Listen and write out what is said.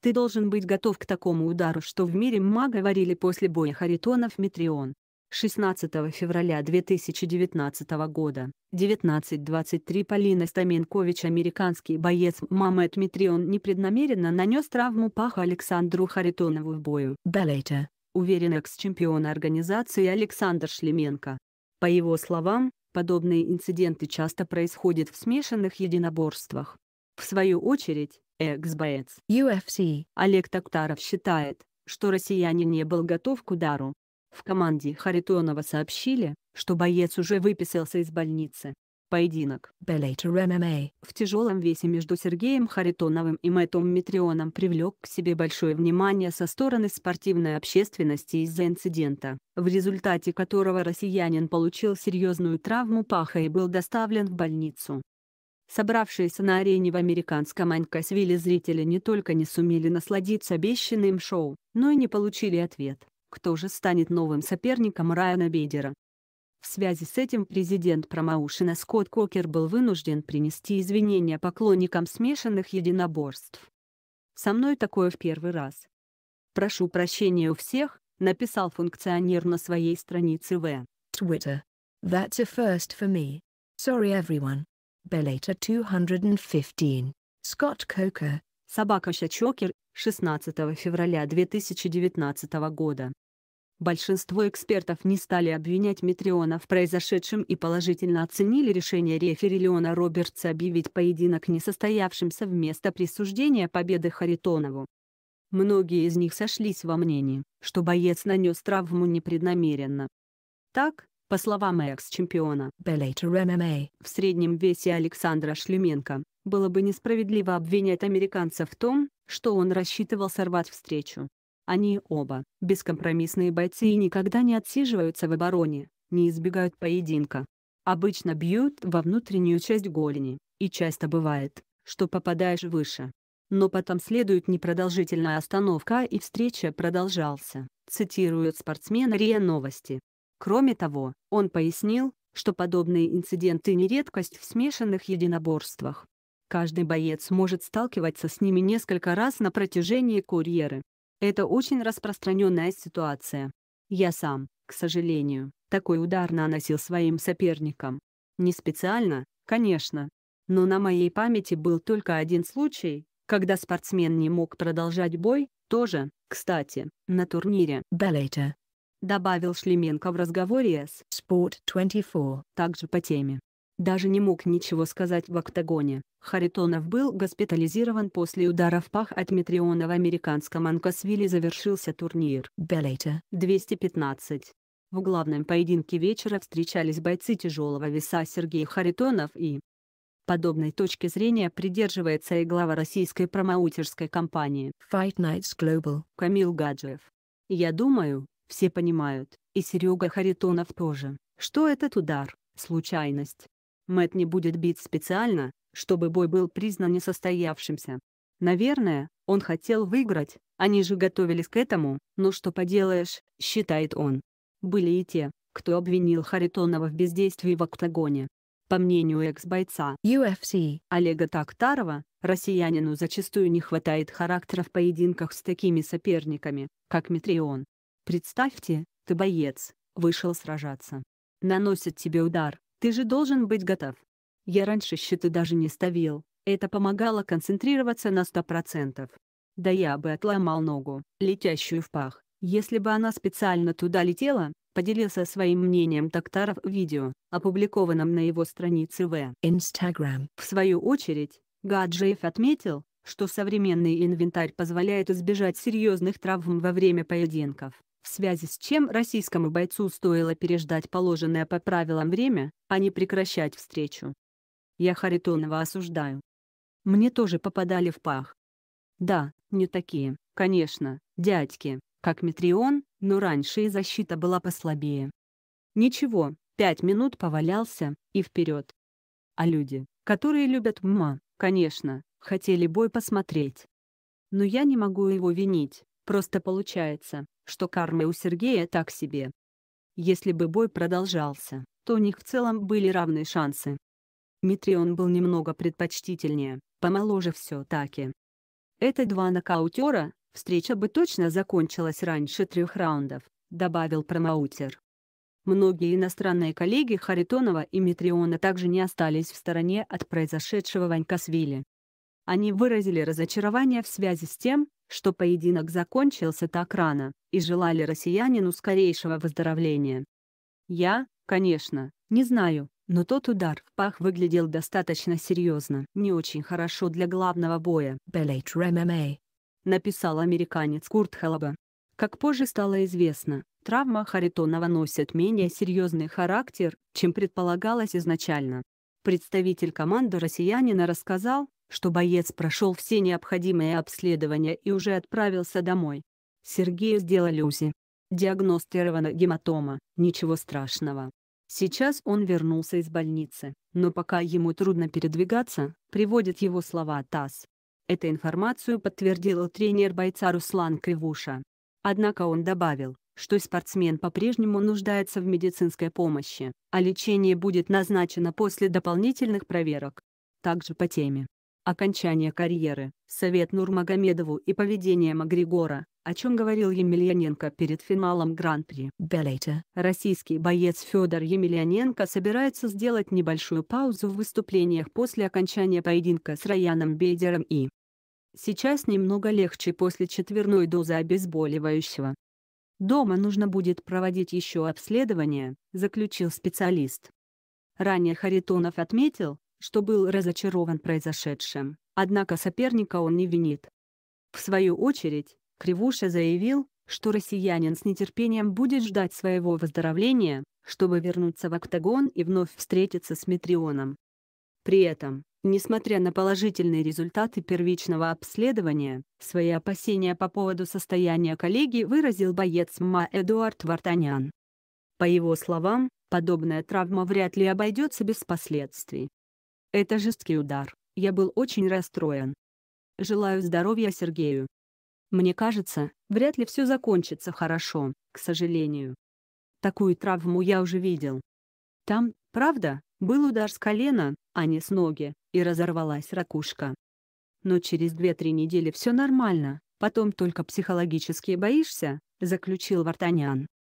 Ты должен быть готов к такому удару, что в мире мага говорили после боя Харитонов Митрион. 16 февраля 2019 года, 19.23 Полина Стаменкович Американский боец мама Дмитрион непреднамеренно нанес травму паха Александру Харитонову в бою. Далейте, уверен экс-чемпион организации Александр Шлеменко. По его словам, подобные инциденты часто происходят в смешанных единоборствах. В свою очередь, Экс-боец UFC Олег Токтаров считает, что россиянин не был готов к удару. В команде Харитонова сообщили, что боец уже выписался из больницы. Поединок Bellator MMA в тяжелом весе между Сергеем Харитоновым и Мэттом Митрионом привлек к себе большое внимание со стороны спортивной общественности из-за инцидента, в результате которого россиянин получил серьезную травму паха и был доставлен в больницу. Собравшиеся на арене в американском Анькасвиле зрители не только не сумели насладиться обещанным шоу, но и не получили ответ, кто же станет новым соперником Райана Бейдера. В связи с этим президент промоушена Скотт Кокер был вынужден принести извинения поклонникам смешанных единоборств. «Со мной такое в первый раз. Прошу прощения у всех», — написал функционер на своей странице в Twitter. That's a first for me. Sorry everyone. Беллета 215. Скотт Кокер, Собака-щечокер 16 февраля 2019 года. Большинство экспертов не стали обвинять Митриона в произошедшем и положительно оценили решение рефери Леона Робертса объявить поединок несостоявшимся вместо присуждения победы Харитонову. Многие из них сошлись во мнении, что боец нанес травму непреднамеренно. Так, по словам экс-чемпиона Bellator MMA в среднем весе Александра Шлюменко, было бы несправедливо обвинять американца в том, что он рассчитывал сорвать встречу. Они оба, бескомпромиссные бойцы и никогда не отсиживаются в обороне, не избегают поединка. Обычно бьют во внутреннюю часть голени, и часто бывает, что попадаешь выше. Но потом следует непродолжительная остановка и встреча продолжался, цитируют спортсмена РИА Новости. Кроме того, он пояснил, что подобные инциденты не редкость в смешанных единоборствах. Каждый боец может сталкиваться с ними несколько раз на протяжении карьеры. Это очень распространенная ситуация. Я сам, к сожалению, такой удар наносил своим соперникам. Не специально, конечно. Но на моей памяти был только один случай, когда спортсмен не мог продолжать бой, тоже, кстати, на турнире «Балета» добавил Шлеменко в разговоре с Sport24, также по теме. Даже не мог ничего сказать в октагоне. Харитонов был госпитализирован после удара в пах от Метриона в американском Анкасвиле завершился турнир. Беллейта 215. В главном поединке вечера встречались бойцы тяжелого веса Сергей Харитонов и... Подобной точки зрения придерживается и глава российской промоутерской компании Fight Nights Global Камил Гаджиев. Я думаю, все понимают, и Серега Харитонов тоже, что этот удар – случайность. Мэт не будет бить специально, чтобы бой был признан несостоявшимся. Наверное, он хотел выиграть, они же готовились к этому, но что поделаешь, считает он. Были и те, кто обвинил Харитонова в бездействии в октагоне. По мнению экс-бойца UFC Олега Тактарова, россиянину зачастую не хватает характера в поединках с такими соперниками, как Митрион. Представьте, ты боец, вышел сражаться. Наносят тебе удар, ты же должен быть готов. Я раньше щиты даже не ставил, это помогало концентрироваться на 100%. Да я бы отломал ногу, летящую в пах, если бы она специально туда летела, поделился своим мнением Токтаров в видео, опубликованном на его странице в Instagram. В свою очередь, Гаджиев отметил, что современный инвентарь позволяет избежать серьезных травм во время поединков в связи с чем российскому бойцу стоило переждать положенное по правилам время, а не прекращать встречу. Я Харитонова осуждаю. Мне тоже попадали в пах. Да, не такие, конечно, дядьки, как Митрион, но раньше и защита была послабее. Ничего, пять минут повалялся, и вперед. А люди, которые любят ММА, конечно, хотели бой посмотреть. Но я не могу его винить, просто получается, что карма у Сергея так себе. Если бы бой продолжался, то у них в целом были равные шансы. Митрион был немного предпочтительнее, помоложе все-таки. Это два нокаутера, встреча бы точно закончилась раньше трех раундов, добавил промоутер. Многие иностранные коллеги Харитонова и Митриона также не остались в стороне от произошедшего в Анькасвиле. Они выразили разочарование в связи с тем, что поединок закончился так рано, и желали россиянину скорейшего выздоровления. Я, конечно, не знаю, но тот удар в пах выглядел достаточно серьезно. Не очень хорошо для главного боя. Bellator MMA. Написал американец Курт Хеллоба. Как позже стало известно, травма Харитонова носит менее серьезный характер, чем предполагалось изначально. Представитель команды россиянина рассказал, что боец прошел все необходимые обследования и уже отправился домой. Сергею сделали УЗИ. Диагностирована гематома, ничего страшного. Сейчас он вернулся из больницы, но пока ему трудно передвигаться, приводит его слова ТАСС. Эту информацию подтвердил тренер бойца Руслан Кривуша. Однако он добавил, что спортсмен по-прежнему нуждается в медицинской помощи, а лечение будет назначено после дополнительных проверок. Также по теме. Окончание карьеры, совет Нурмагомедову и поведение Магригора, о чем говорил Емельяненко перед финалом Гран-при. Российский боец Федор Емельяненко собирается сделать небольшую паузу в выступлениях после окончания поединка с Раяном Бейдером и Сейчас немного легче после четверной дозы обезболивающего. Дома нужно будет проводить еще обследование, заключил специалист. Ранее Харитонов отметил, что был разочарован произошедшим. Однако соперника он не винит. В свою очередь, Кривуша заявил, что россиянин с нетерпением будет ждать своего выздоровления, чтобы вернуться в октагон и вновь встретиться с Метрионом. При этом, несмотря на положительные результаты первичного обследования, свои опасения по поводу состояния коллеги выразил боец ММА Эдуард Вартанян. По его словам, подобная травма вряд ли обойдется без последствий. Это жесткий удар, я был очень расстроен. Желаю здоровья Сергею. Мне кажется, вряд ли все закончится хорошо, к сожалению. Такую травму я уже видел. Там, правда, был удар с колена, а не с ноги, и разорвалась ракушка. Но через 2-3 недели все нормально, потом только психологически боишься», — заключил Вартанян.